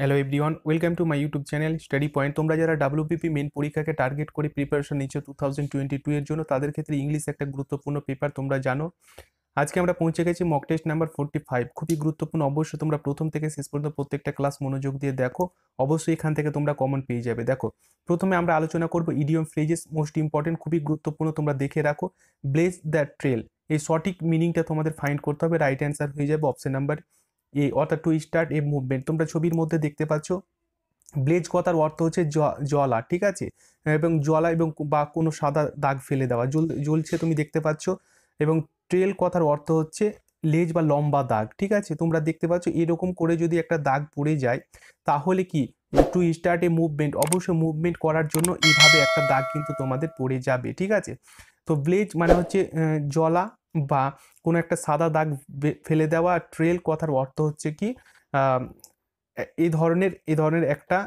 hello everyone welcome to my YouTube channel study point তোমরা যারা WPP main পরীক্ষাকে target করে প্রিপারেশন নিচ্ছ টু থাউজেন্ড টোয়েন্টি টু এর জন্য তাদের ক্ষেত্রে ইংলিশ একটা গুরুত্বপূর্ণ পেপার তোমরা জানো আজকে আমরা পৌঁছে গেছি mock test number forty five খুবই গুরুত্বপূর্ণ অবশ্যই তোমরা প্রথম থেকে শেষ পর্যন্ত প্রত্যেকটা ক্লাস মনোযোগ দিয়ে দেখো অবশ্যই এখান থেকে তোমরা কমন পেয়ে যাবে দেখো প্রথমে আমরা আলোচনা করবো ইডিয়ম ফ্রেজেস মোস্ট ইম্পর্টেন্ট খুবই গুরুত্বপূর্ণ তোমরা দেখে রাখো ব্লেস দ্য ট্রেল এই সঠিক মিনিংটা তোমাদের ফাইন্ড করতে হবে রাইট অ্যান্সার হয়ে যাবে অপশন নাম্বার এই অর্থাৎ টু স্টার্ট এ মুভমেন্ট তোমরা ছবির মধ্যে দেখতে পাচ্ছ ব্লেজ কথার অর্থ হচ্ছে জলা ঠিক আছে এবং জলা এবং বা কোনো সাদা দাগ ফেলে দেওয়া জল জ্বলছে তুমি দেখতে পাচ্ছ এবং ট্রেল কথার অর্থ হচ্ছে লেজ বা লম্বা দাগ ঠিক আছে তোমরা দেখতে পাচ্ছ এরকম করে যদি একটা দাগ পড়ে যায় তাহলে কি টু স্টার্ট এ মুভমেন্ট অবশ্যই মুভমেন্ট করার জন্য এইভাবে একটা দাগ কিন্তু তোমাদের পড়ে যাবে ঠিক আছে তো ব্লেজ মানে হচ্ছে জলা বা কোনো একটা সাদা দাগ ফেলে দেওয়া ট্রেল কথার অর্থ হচ্ছে কি এই ধরনের এই ধরনের একটা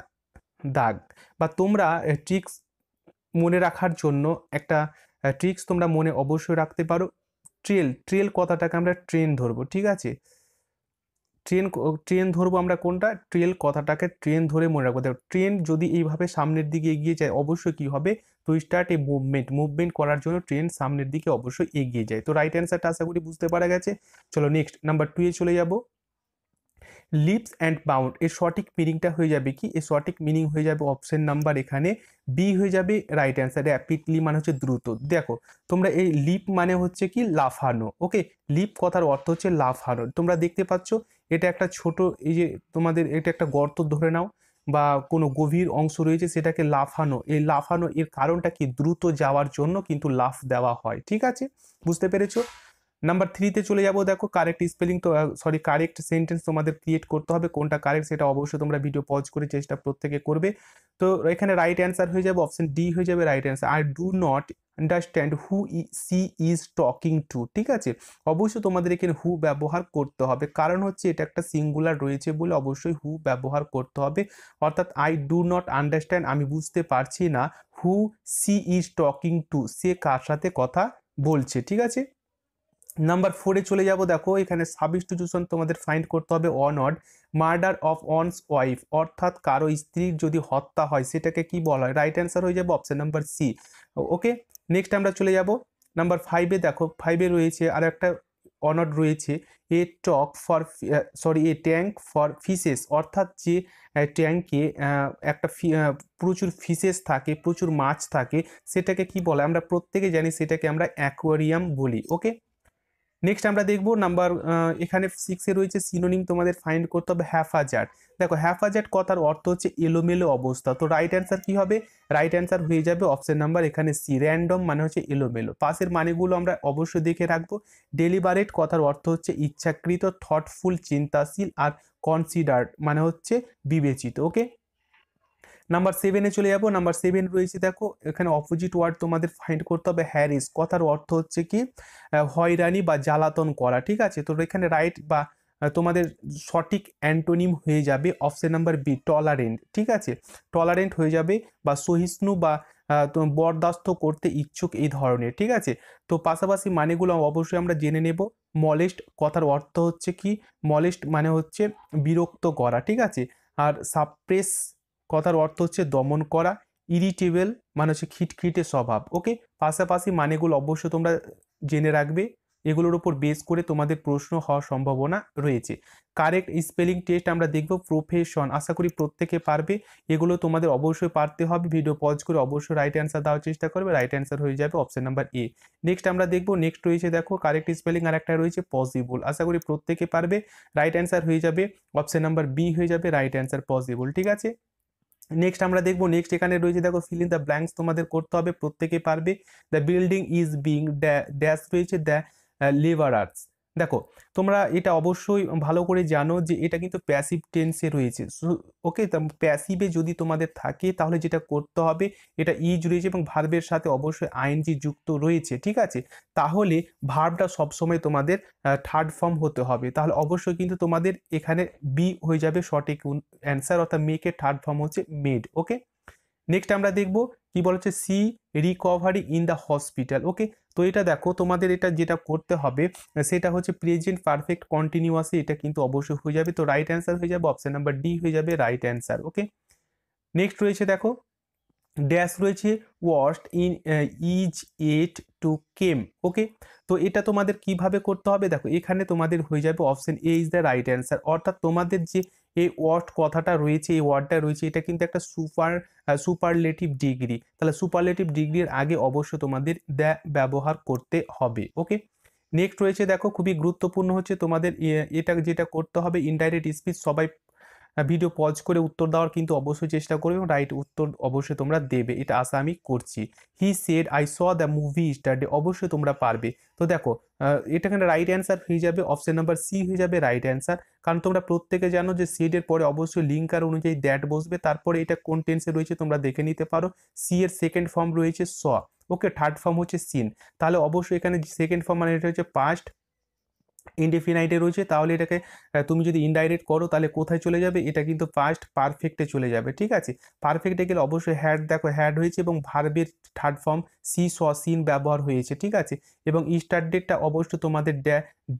দাগ বা তোমরা ট্রিক্স মনে রাখার জন্য একটা ট্রিক্স তোমরা মনে অবশ্যই রাখতে পারো ট্রেল ট্রেল কথাটাকে আমরা ট্রেন ধরবো ঠিক আছে ট্রেন ট্রেন ধরবো আমরা কোনটা ট্রেল কথাটাকে ট্রেন ধরে মনে রাখবো দেখো ট্রেন যদি এইভাবে সামনের দিকে এগিয়ে যায় অবশ্যই কী হবে to start a movement movement করার জন্য ট্রেন সামনের দিকে অবশ্যই এগিয়ে যায় তো রাইট অ্যান্সারটা আশা করি বুঝতে পারা গেছে চলো নেক্সট নাম্বার টুয়ে চলে যাবো লিপস অ্যান্ড বাউন্ড এর সঠিক মিনিংটা হয়ে যাবে কি এর সঠিক মিনিং হয়ে যাবে অপশন নাম্বার এখানে বি হয়ে যাবে রাইট অ্যান্সার র্যাপিডলি মানে হচ্ছে দ্রুত দেখো তোমরা এই লিপ মানে হচ্ছে কি লাফানো ওকে লিপ কথার অর্থ হচ্ছে লাফানো তোমরা দেখতে পাচ্ছ এটা একটা ছোট এই যে তোমাদের এটা একটা গর্ত ধরে নাও বা কোনো গভীর অংশ রয়েছে সেটাকে লাফানো এই লাফানো এর কারণটা কি দ্রুত যাওয়ার জন্য কিন্তু লাফ দেওয়া হয় ঠিক আছে বুঝতে পেরেছো নাম্বার থ্রিতে চলে যাবো দেখো কারেক্ট স্পেলিং তো সরি কারেক্ট সেন্টেন্স তোমাদের ক্রিয়েট করতে হবে কোনটা কারেক্ট সেটা অবশ্যই তোমরা ভিডিও পজ করে চেষ্টা প্রত্যেকে করবে তো এখানে রাইট অ্যান্সার হয়ে যাবে অপশন ডি হয়ে যাবে right answer I do not understand who she is talking to ঠিক আছে অবশ্যই তোমাদের এখানে হু ব্যবহার করতে হবে কারণ হচ্ছে এটা একটা সিঙ্গুলার রয়েছে বলে অবশ্যই হু ব্যবহার করতে হবে অর্থাৎ আই ডু নট আন্ডারস্ট্যান্ড আমি বুঝতে পারছি না who she is talking to সে কার সাথে কথা বলছে ঠিক আছে নাম্বার ফোরে চলে যাব দেখো এখানে সাবস্টিটিউশন তোমাদের ফাইন্ড করতে হবে অনড মার্ডার অফ অনস ওয়াইফ অর্থাৎ কারো স্ত্রীর যদি হত্যা হয় সেটাকে কি বলা হয় রাইট অ্যান্সার হয়ে যাবে option number C okay next আমরা চলে যাব নাম্বার ফাইভে দেখো ফাইভে রয়েছে আর একটা অনড রয়েছে a talk for sorry a tank for fishes অর্থাৎ যে ট্যাঙ্কে একটা প্রচুর ফিশেস থাকে প্রচুর মাছ থাকে সেটাকে কি বলে আমরা প্রত্যেকে জানি সেটাকে আমরা অ্যাকোয়ারিয়াম বলি ওকে নেক্সট আমরা দেখব নাম্বার এখানে সিক্সে রয়েছে সিনোনিম তোমাদের ফাইন্ড করতে হবে হ্যাফাজার্ড দেখো হ্যাফাজার্ড কথার অর্থ হচ্ছে এলোমেলো অবস্থা তো রাইট অ্যান্সার কী হবে রাইট অ্যান্সার হয়ে যাবে অপশন নাম্বার এখানে সি র্যান্ডম মানে হচ্ছে এলোমেলো পাশের মানেগুলো আমরা অবশ্যই দেখে রাখবো ডেলিভারেট কথার অর্থ হচ্ছে ইচ্ছাকৃত থটফুল চিন্তাশীল আর কনসিডার্ড মানে হচ্ছে বিবেচিত ওকে নাম্বার সেভেনে চলে যাবো নাম্বার সেভেন রয়েছে দেখো এখানে অপোজিট ওয়ার্ড তোমাদের ফাইন্ড করতে হবে হ্যারিস কথার অর্থ হচ্ছে কি হয়রানি বা জ্বালাতন করা ঠিক আছে তো এখানে রাইট বা তোমাদের সঠিক অ্যান্টোনিম হয়ে যাবে অপশন নাম্বার বি টলারেন্ট ঠিক আছে টলারেন্ট হয়ে যাবে বা সহিষ্ণু বা বরদাস্ত করতে ইচ্ছুক এই ধরনের ঠিক আছে তো পাশাপাশি মানেগুলো অবশ্যই আমরা জেনে নেব মলেস্ট কথার অর্থ হচ্ছে কি মলেস্ট মানে হচ্ছে বিরক্ত করা ঠিক আছে আর সাপ্রেস কথার অর্থ হচ্ছে দমন করা ইরিটেবল মানে হচ্ছে খিটখিটে স্বভাব ওকে পাশাপাশি মানেগুলো অবশ্য তোমরা জেনে রাখবে এগুলোর উপর বেস করে তোমাদের প্রশ্ন হওয়ার সম্ভাবনা রয়েছে কারেক্ট স্পেলিং টেস্ট আমরা দেখব প্রফেশন আশা করি প্রত্যেকে পারবে এগুলো তোমাদের অবশ্যই পারতে হবে ভিডিও পজ করে অবশ্যই রাইট অ্যান্সার দেওয়ার চেষ্টা করবে রাইট অ্যান্সার হয়ে যাবে অপশন নাম্বার এ নেক্সট আমরা দেখব নেক্সট রয়েছে দেখো কারেক্ট স্পেলিং আর একটা রয়েছে পসিবল আশা করি প্রত্যেকে পারবে রাইট অ্যান্সার হয়ে যাবে অপশন নাম্বার বি হয়ে যাবে রাইট অ্যান্সার পসিবল ঠিক আছে নেক্সট আমরা দেখবো নেক্সট এখানে রয়েছে দেখো ফিল ইন দ্য ব্ল্যাঙ্কস তোমাদের করতে হবে প্রত্যেকে পারবে the building is being dash রয়েছে দ্য আর্টস দেখো তোমরা এটা অবশ্যই ভালো করে জানো যে এটা কিন্তু প্যাসিভ টেন্সে রয়েছে ওকে প্যাসিভে যদি তোমাদের থাকে তাহলে যেটা করতে হবে এটা ইজ রয়েছে এবং ভার্বের সাথে অবশ্যই আইনজি যুক্ত রয়েছে ঠিক আছে তাহলে ভার্বটা সবসময় তোমাদের থার্ড ফর্ম হতে হবে তাহলে অবশ্যই কিন্তু তোমাদের এখানে বি হয়ে যাবে সঠিক অ্যান্সার অর্থাৎ মেকের থার্ড ফর্ম হচ্ছে মেড ওকে নেক্সট আমরা দেখবো কি বলেছে she recovery in the hospital okay তো এটা দেখো তোমাদের এটা যেটা করতে হবে সেটা হচ্ছে প্রেজেন্ট পারফেক্ট কন্টিনিউয়াসে এটা কিন্তু অবশ্যই হয়ে যাবে তো রাইট অ্যান্সার হয়ে যাবে অপশান নাম্বার ডি হয়ে যাবে রাইট অ্যান্সার ওকে নেক্সট রয়েছে দেখো ড্যাশ রয়েছে waste in is at to came okay তো এটা তোমাদের কিভাবে করতে হবে দেখো এখানে তোমাদের হয়ে যাবে option A is the right answer অর্থাৎ তোমাদের যে এই ওয়ার্ড কথাটা রয়েছে এই ওয়ার্ডটা রয়েছে এটা কিন্তু একটা সুপার সুপারলেটিভ ডিগ্রি তাহলে সুপারলেটিভ ডিগ্রির আগে অবশ্য তোমাদের দ্য ব্যবহার করতে হবে ওকে নেক্সট রয়েছে দেখো খুবই গুরুত্বপূর্ণ হচ্ছে তোমাদের এটা যেটা করতে হবে ইনডাইরেক্ট স্পিচ সবাই ভিডিও পজ করে উত্তর দেওয়ার কিন্তু অবশ্যই চেষ্টা করবে এবং রাইট উত্তর অবশ্যই তোমরা দেবে এটা আশা আমি করছি he said I saw the movie Saturday অবশ্যই তোমরা পারবে তো দেখো এটা রাইট অ্যান্সার হয়ে যাবে অপশান নাম্বার সি হয়ে যাবে রাইট অ্যান্সার কারণ তোমরা প্রত্যেকে জানো যে সেডের পরে অবশ্যই লিঙ্কার অনুযায়ী দ্যাট বসবে তারপরে এটা কোন টেন্সে রয়েছে তোমরা দেখে নিতে পারো সি এর সেকেন্ড ফর্ম রয়েছে স ওকে থার্ড ফর্ম হচ্ছে সিন তাহলে অবশ্যই এখানে সেকেন্ড ফর্ম মানে এটা হচ্ছে পাস্ট ইনডেফিনাইটে রয়েছে তাহলে এটাকে তুমি যদি ইনডাইরেক্ট করো তাহলে কোথায় চলে যাবে এটা কিন্তু ফার্স্ট পারফেক্টে চলে যাবে ঠিক আছে পারফেক্টে গেলে অবশ্যই হ্যাড দেখো হ্যাড হয়েছে এবং ভার্বের third form see saw seen ব্যবহার হয়েছে ঠিক আছে এবং স্টার্ট ডেটটা অবশ্যই তোমাদের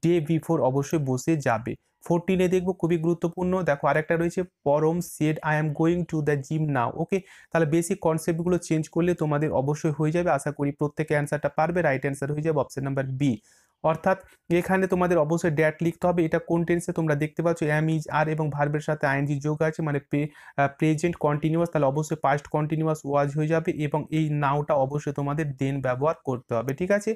ডে বিফোর অবশ্যই বসে যাবে ফোরটিনে দেখবো খুবই গুরুত্বপূর্ণ দেখো আরেকটা রয়েছে Param said I am going to the gym now okay তাহলে বেসিক কনসেপ্টগুলো চেঞ্জ করলে তোমাদের অবশ্যই হয়ে যাবে আশা করি প্রত্যেকে অ্যান্সারটা পারবে রাইট অ্যান্সার হয়ে যাবে অপশান নাম্বার বি অর্থাৎ এখানে তোমাদের অবশ্যই ড্যাট লিখতে হবে এটা কোন টেন্সে তোমরা দেখতে পাচ্ছ এম ইজ আর এবং ভার্বের সাথে আইএনজি যোগ আছে মানে প্রেজেন্ট কন্টিনিউয়াস তাহলে অবশ্যই পাস্ট কন্টিনিউয়াস ওয়াজ হয়ে যাবে এবং এই নাওটা অবশ্যই তোমাদের দেন ব্যবহার করতে হবে ঠিক আছে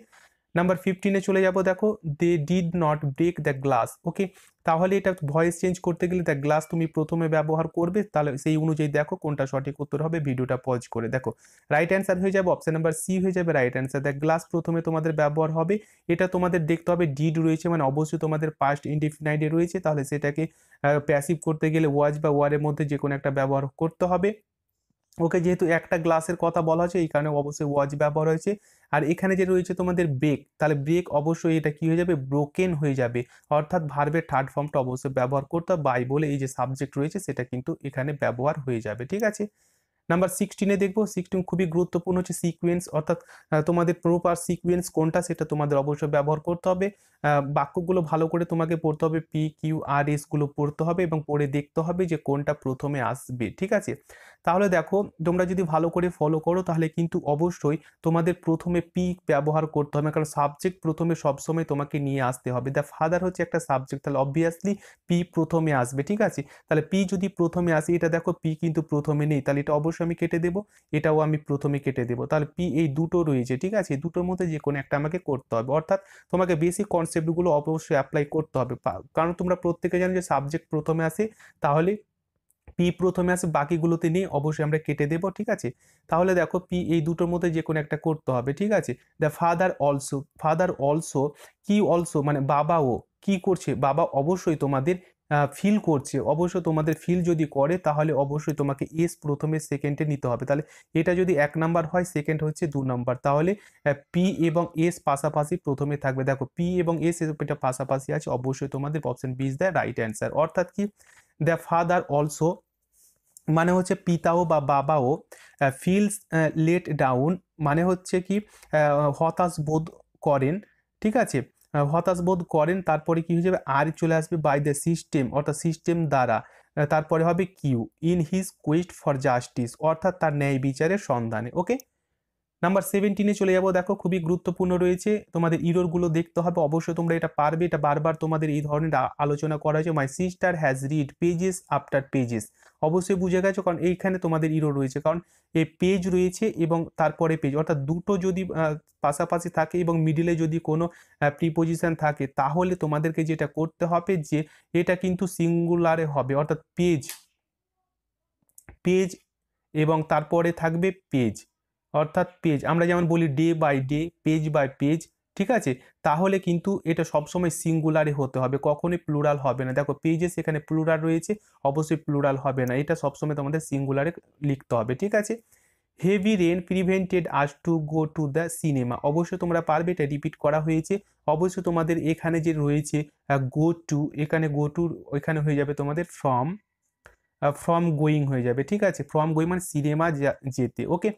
নাম্বার ফিফটিনে চলে যাব দেখো they did not break the glass okay তাহলে এটা ভয়েস চেঞ্জ করতে গেলে দ্য গ্লাস তুমি প্রথমে ব্যবহার করবে তাহলে সেই অনুযায়ী দেখো কোনটা সঠিক উত্তর হবে ভিডিওটা পজ করে দেখো রাইট অ্যান্সার হয়ে যাবে অপশান নাম্বার সি হয়ে যাবে রাইট অ্যান্সার দ্য গ্লাস প্রথমে তোমাদের ব্যবহার হবে এটা তোমাদের দেখতে হবে ডিড রয়েছে মানে অবশ্যই তোমাদের পাস্ট ইন্ডিফিনাইডে রয়েছে তাহলে সেটাকে প্যাসিভ করতে গেলে ওয়াজ বা ওয়ারের মধ্যে যে কোনো একটা ব্যবহার করতে হবে ওকে যেহেতু একটা গ্লাসের কথা বলা হয়েছে এই কারণে অবশ্যই ওয়াচ ব্যবহার হয়েছে আর এখানে যে রয়েছে তোমাদের ব্রেক তাহলে ব্রেক অবশ্যই এটা কি হয়ে যাবে ব্রোকেন হয়ে যাবে অর্থাৎ ভার্বের থার্ড ফর্মটা অবশ্যই ব্যবহার করতে বাই বলে এই যে সাবজেক্ট রয়েছে সেটা কিন্তু এখানে ব্যবহার হয়ে যাবে ঠিক আছে নাম্বার সিক্সটিনে দেখবো সিক্সটিন খুবই গুরুত্বপূর্ণ হচ্ছে সিকুয়েন্স অর্থাৎ তোমাদের প্রপার সিকুয়েন্স কোনটা সেটা তোমাদের অবশ্যই ব্যবহার করতে হবে বাক্যগুলো ভালো করে তোমাকে পড়তে হবে পি কিউ আর এসগুলো পড়তে হবে এবং পড়ে দেখতে হবে যে কোনটা প্রথমে আসবে ঠিক আছে তাহলে দেখো তোমরা যদি ভালো করে ফলো করো তাহলে কিন্তু অবশ্যই তোমাদের প্রথমে পিক ব্যবহার করতে হবে কারণ সাবজেক্ট প্রথমে সবসময় তোমাকে নিয়ে আসতে হবে দ্য ফাদার হচ্ছে একটা সাবজেক্ট তাহলে অবভিয়াসলি পি প্রথমে আসবে ঠিক আছে তাহলে পি যদি প্রথমে আসে এটা দেখো পি কিন্তু প্রথমে নেই তাহলে এটা অবশ্যই আমি কেটে দেবো এটাও আমি প্রথমে কেটে দেবো তাহলে পি এই দুটো রয়েছে ঠিক আছে এই দুটোর মধ্যে যে কোনো একটা আমাকে করতে হবে অর্থাৎ তোমাকে বেসিক কনসেপ্টগুলো অবশ্যই অ্যাপ্লাই করতে হবে কারণ তোমরা প্রত্যেকে জানো যে সাবজেক্ট প্রথমে আসে তাহলে পি প্রথমে আছে বাকিগুলোতে নেই অবশ্যই আমরা কেটে দেব ঠিক আছে তাহলে দেখো পি এই দুটোর মধ্যে যে কোনো একটা করতে হবে ঠিক আছে the father also father also কি অলসো মানে বাবাও কি করছে বাবা অবশ্যই তোমাদের ফিল করছে অবশ্যই তোমাদের ফিল যদি করে তাহলে অবশ্যই তোমাকে এস প্রথমে সেকেন্ডে নিতে হবে তাহলে এটা যদি এক নাম্বার হয় সেকেন্ড হচ্ছে দু নাম্বার তাহলে পি এবং এস পাশাপাশি প্রথমে থাকবে দেখো পি এবং এস এটা পাশাপাশি আছে অবশ্যই তোমাদের option B is the right answer অর্থাৎ কি দ্য ফাদার অলসো মানে হচ্ছে পিতাও বা বাবাও ফিলস লেট ডাউন মানে হচ্ছে কি হতাশ বোধ করেন ঠিক আছে হতাশ বোধ করেন তারপরে কি হয়ে যাবে আর চলে আসবে বাই দ্য সিস্টেম অর্থাৎ সিস্টেম দ্বারা তারপরে হবে Q in his quest for justice অর্থাৎ তার ন্যায় বিচারের সন্ধানে ওকে নাম্বার সেভেন্টিনে চলে যাবো দেখো খুবই গুরুত্বপূর্ণ রয়েছে তোমাদের ইরোরগুলো দেখতে হবে অবশ্যই তোমরা এটা পারবে এটা বারবার তোমাদের এই ধরনের আলোচনা করা হয়েছে my sister has read pages after pages অবশ্যই বুঝে গেছো কারণ এইখানে তোমাদের ইরো রয়েছে কারণ এই পেজ রয়েছে এবং তারপরে পেজ অর্থাৎ দুটো যদি পাশাপাশি থাকে এবং মিডিলে যদি কোনো প্রিপোজিশন থাকে তাহলে তোমাদেরকে যেটা করতে হবে যে এটা কিন্তু সিঙ্গুলারে হবে অর্থাৎ পেজ পেজ এবং তারপরে থাকবে পেজ অর্থাৎ পেজ আমরা যেমন বলি day by day page by page ঠিক আছে তাহলে কিন্তু এটা সবসময় সিঙ্গুলারে হতে হবে কখনোই প্লুরাল হবে না দেখো পেজে এখানে প্লুরাল রয়েছে অবশ্যই প্লুরাল হবে না এটা সবসময় তোমাদের সিঙ্গুলারে লিখতে হবে ঠিক আছে heavy rain prevented us to go to the cinema অবশ্যই তোমরা পারবে এটা রিপিট করা হয়েছে অবশ্যই তোমাদের এখানে যে রয়েছে গো টু এখানে গো টু এখানে হয়ে যাবে তোমাদের ফ্রম ফ্রম গোয়িং হয়ে যাবে ঠিক আছে ফ্রম গোয়িং মানে সিনেমা যেতে ওকে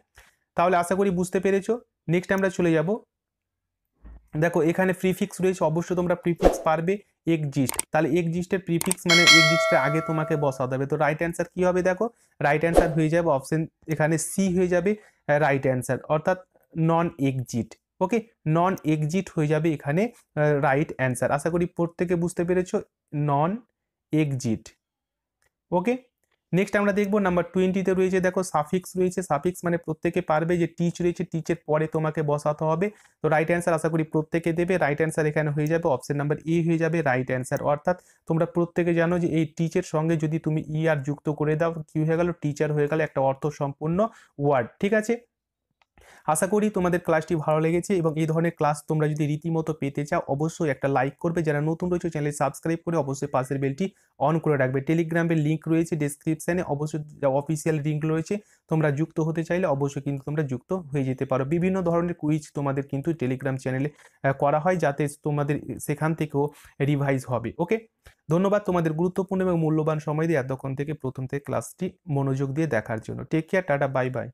তাহলে আশা করি বুঝতে পেরেছো নেক্সট আমরা চলে যাব দেখো এখানে প্রিফিক্স রয়েছে অবশ্যই তোমরা প্রিফিক্স পারবে এক্সিস্ট তাহলে এক্সিস্টের প্রিফিক্স মানে এক্সিস্টের আগে তোমাকে বসাতে হবে তো রাইট অ্যান্সার কী হবে দেখো রাইট অ্যান্সার হয়ে যাবে অপশন এখানে সি হয়ে যাবে রাইট অ্যান্সার অর্থাৎ নন এক্সিট ওকে নন এক্সিট হয়ে যাবে এখানে রাইট অ্যান্সার আশা করি প্রত্যেকে বুঝতে পেরেছ নন এক্সিট ওকে নেক্সট আমরা দেখবো নাম্বার টোয়েন্টিতে রয়েছে দেখো সাফিক্স রয়েছে সাফিক্স মানে প্রত্যেকে পারবে যে টিচ রয়েছে টিচের পরে তোমাকে বসাতে হবে তো রাইট অ্যান্সার আশা করি প্রত্যেকে দেবে রাইট অ্যান্সার এখানে হয়ে যাবে অপশন নাম্বার এ হয়ে যাবে রাইট অ্যান্সার অর্থাৎ তোমরা প্রত্যেকে জানো যে এই টিচের সঙ্গে যদি তুমি ই e আর যুক্ত করে দাও কী হয়ে গেল টিচার হয়ে গেল একটা অর্থ সম্পূর্ণ ওয়ার্ড ঠিক আছে আশা করি তোমাদের ক্লাসটি ভালো লেগেছে এবং এই ধরনের ক্লাস তোমরা যদি রীতিমতো পেতে চাও অবশ্যই একটা লাইক করবে যারা নতুন রয়েছে চ্যানেল সাবস্ক্রাইব করে অবশ্যই পাশের বেলটি অন করে রাখবে টেলিগ্রামের লিঙ্ক রয়েছে ডিসক্রিপশানে অবশ্যই অফিসিয়াল লিঙ্ক রয়েছে তোমরা যুক্ত হতে চাইলে অবশ্যই কিন্তু তোমরা যুক্ত হয়ে যেতে পারো বিভিন্ন ধরনের কুইজ তোমাদের কিন্তু টেলিগ্রাম চ্যানেলে করা হয় যাতে তোমাদের সেখান থেকেও রিভাইজ হবে ওকে ধন্যবাদ তোমাদের গুরুত্বপূর্ণ এবং মূল্যবান সময় দিয়ে এতক্ষণ থেকে প্রথম থেকে ক্লাসটি মনোযোগ দিয়ে দেখার জন্য take care tata bye by